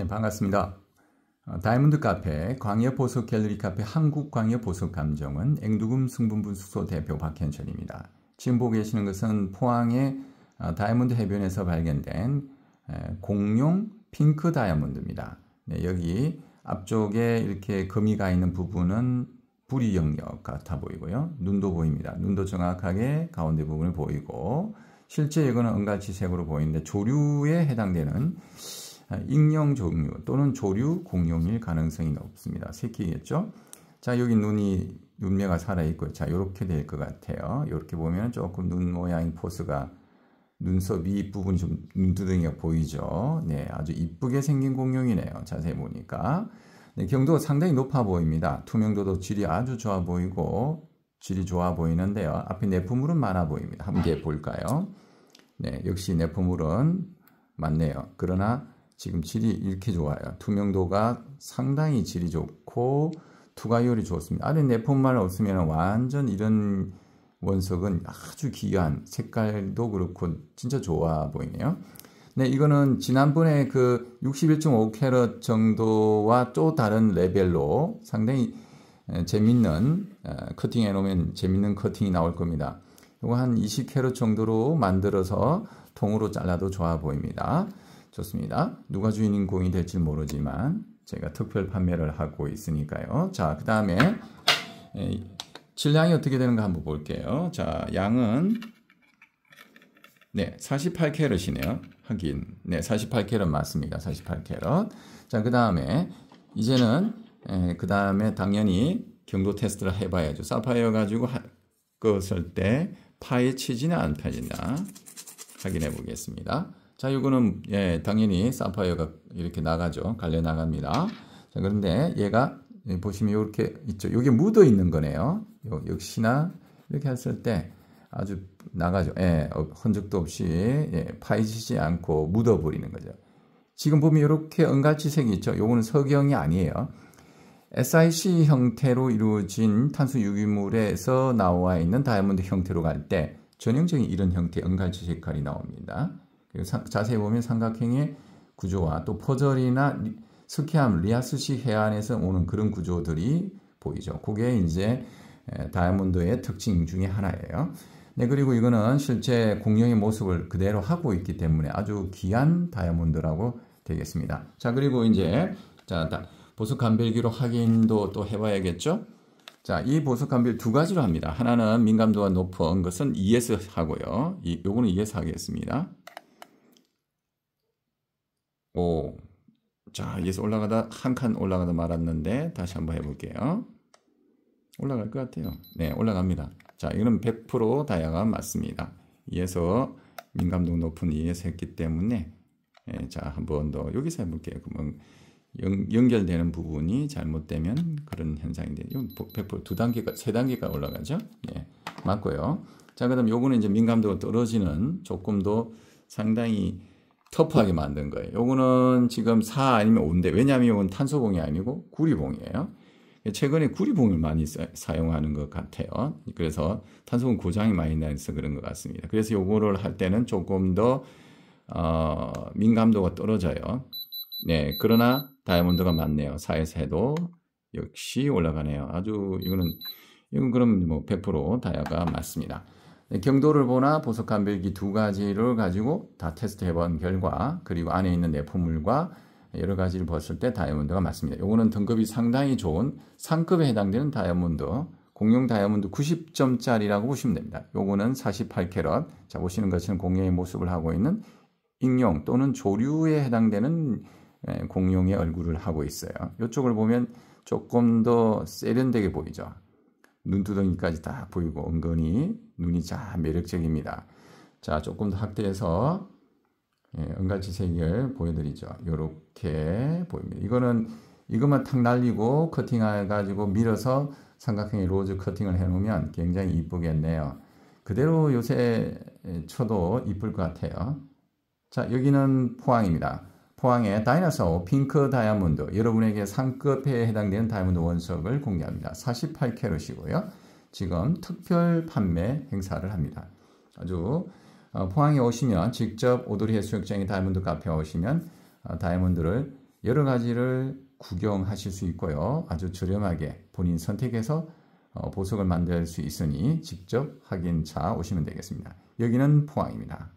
네, 반갑습니다. 어, 다이몬드 카페, 광역보석 갤러리 카페 한국광역보석감정은 앵두금 승분분 수소 대표 박현철입니다. 지금 보고 계시는 것은 포항의 어, 다이몬드 해변에서 발견된 공룡 핑크 다이아몬드입니다. 네, 여기 앞쪽에 이렇게 금이 가 있는 부분은 불이 영역 같아 보이고요. 눈도 보입니다. 눈도 정확하게 가운데 부분을 보이고 실제 이거는 은갈치색으로 보이는데 조류에 해당되는 익령 종류 또는 조류 공룡일 가능성이 높습니다. 새끼겠죠? 자, 여기 눈이 눈매가 살아 있고요. 자, 이렇게될 것 같아요. 이렇게 보면 조금 눈 모양 포스가 눈썹 위 부분이 좀 눈두덩이가 보이죠. 네, 아주 이쁘게 생긴 공룡이네요. 자세히 보니까. 네, 경도가 상당히 높아 보입니다. 투명도도 질이 아주 좋아 보이고 질이 좋아 보이는데요. 앞에 내품물은 많아 보입니다. 함께 볼까요? 네, 역시 내품물은 많네요. 그러나 지금 질이 이렇게 좋아요. 투명도가 상당히 질이 좋고 투과율이 좋습니다. 아래 내폰만 없으면 완전 이런 원석은 아주 귀한 색깔도 그렇고 진짜 좋아 보이네요. 네, 이거는 지난번에 그61.5 캐럿 정도와 또 다른 레벨로 상당히 재밌는 커팅 해놓으면 재밌는 커팅이 나올 겁니다. 이거 한 20캐럿 정도로 만들어서 통으로 잘라도 좋아 보입니다. 좋습니다. 누가 주인인 공이 될지 모르지만 제가 특별 판매를 하고 있으니까요. 자, 그 다음에 질량이 어떻게 되는가 한번 볼게요. 자, 양은 네, 48캐럿이네요. 하긴. 네, 48캐럿 맞습니다. 48캐럿. 자, 그 다음에 이제는 그 다음에 당연히 경도 테스트를 해봐야죠. 사파이어 가지고 끄었을 때 파에 치지는 않다지나 확인해 보겠습니다. 자, 이거는 예, 당연히 사파이어가 이렇게 나가죠. 갈려 나갑니다. 자, 그런데 얘가 예, 보시면 이렇게 있죠. 여기 묻어 있는 거네요. 요, 역시나 이렇게 했을 때 아주 나가죠. 예, 어, 흔적도 없이 예, 파이지지 않고 묻어 버리는 거죠. 지금 보면 이렇게 은갈치색이 있죠. 요거는 석영이 아니에요. SIC 형태로 이루어진 탄소 유기물에서 나와 있는 다이아몬드 형태로 갈 때 전형적인 이런 형태의 은갈치 색깔이 나옵니다. 그 자세히 보면 삼각형의 구조와 또 포절이나 스키암 리아스시 해안에서 오는 그런 구조들이 보이죠. 그게 이제 다이아몬드의 특징 중의 하나예요. 네, 그리고 이거는 실제 공룡의 모습을 그대로 하고 있기 때문에 아주 귀한 다이아몬드라고 되겠습니다. 자, 그리고 이제 자, 보석 감별기로 확인도 또 해봐야겠죠? 자, 이 보석 감별 두 가지로 합니다. 하나는 민감도가 높은 것은 ES 하고요. 이, 요거는 ES 하겠습니다. 오. 자, 여기서 올라가다 한 칸 올라가다 말았는데 다시 한번 해볼게요. 올라갈 것 같아요. 네, 올라갑니다. 자, 이건100%다양한 맞습니다. 이에서 민감도 높은 이에서 했기 때문에 예, 자, 한번더 여기서 해볼게요. 그러면 연, 결되는 부분이 잘못되면 그런 현상인데 100%두 단계가 세 단계가 올라가죠. 예, 맞고요. 자, 그다음 요거는 이제 민감도가 떨어지는 조금 더 상당히 터프하게 만든 거예요. 요거는 지금 4 아니면 5인데 왜냐하면 이건 탄소봉이 아니고 구리봉이에요. 최근에 구리봉을 많이 사, 용하는것 같아요. 그래서 탄소봉 고장이 많이 나서 그런 것 같습니다. 그래서 요거를 할 때는 조금 더 어, 민감도가 떨어져요. 네, 그러나 다이아몬드가 많네요. 4에서 해도 역시 올라가네요. 아주 이거는 이건 그럼 뭐 100% 다이아가 맞습니다. 경도를 보나 보석한 벨기두 가지를 가지고 다 테스트해 본 결과 그리고 안에 있는 내포물과 여러 가지를 봤을 때 다이아몬드가 맞습니다. 이거는 등급이 상당히 좋은 상급에 해당되는 다이아몬드 공룡 다이아몬드 90점짜리라고 보시면 됩니다. 요거는 48캐럿 자 보시는 것처럼 공룡의 모습을 하고 있는 익룡 또는 조류에 해당되는 공룡의 얼굴을 하고 있어요. 이쪽을 보면 조금 더 세련되게 보이죠. 눈두덩이까지 다 보이고 은근히 눈이 참 매력적입니다. 자, 조금 더 확대해서 예, 은갈치 색을 보여드리죠. 이렇게 보입니다. 이거는 이것만 탁 날리고 커팅해가지고 밀어서 삼각형의 로즈 커팅을 해놓으면 굉장히 이쁘겠네요. 그대로 요새 쳐도 이쁠 것 같아요. 자, 여기는 포항입니다. 포항의 다이나소 핑크 다이아몬드 여러분에게 상급에 해당되는 다이아몬드 원석을 공개합니다. 48캐럿이고요. 지금 특별 판매 행사를 합니다. 아주 어, 포항에 오시면 직접 오도리 해수욕장의 다이아몬드 카페에 오시면 어, 다이아몬드를 여러 가지를 구경하실 수 있고요. 아주 저렴하게 본인 선택해서 어, 보석을 만들 수 있으니 직접 확인차 오시면 되겠습니다. 여기는 포항입니다.